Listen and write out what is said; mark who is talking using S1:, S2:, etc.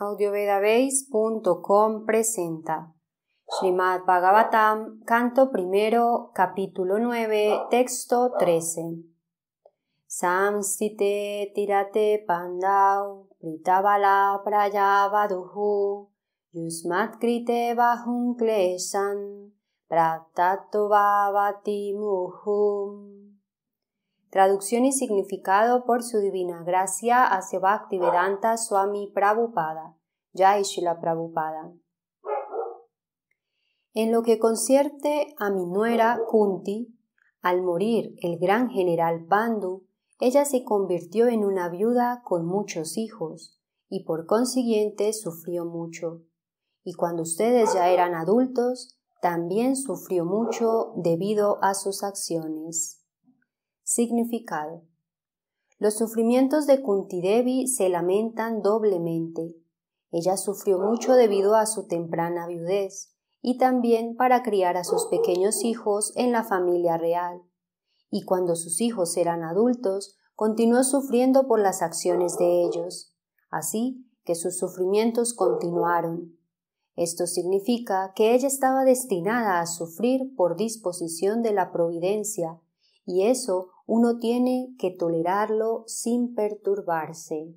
S1: audiovedabase.com presenta Srimad Bhagavatam, canto primero, capítulo 9, texto 13. Samstite tirate pandau, pritabala prayabaduhu yusmat krite bajun Klesan pratato muhum. Traducción y significado por su divina gracia hacia Vedanta Swami Prabhupada, Yaishila Prabhupada. En lo que concierte a mi nuera Kunti, al morir el gran general Pandu, ella se convirtió en una viuda con muchos hijos y por consiguiente sufrió mucho. Y cuando ustedes ya eran adultos, también sufrió mucho debido a sus acciones. Significado. Los sufrimientos de Kuntidevi se lamentan doblemente. Ella sufrió mucho debido a su temprana viudez y también para criar a sus pequeños hijos en la familia real. Y cuando sus hijos eran adultos, continuó sufriendo por las acciones de ellos. Así que sus sufrimientos continuaron. Esto significa que ella estaba destinada a sufrir por disposición de la providencia y eso uno tiene que tolerarlo sin perturbarse.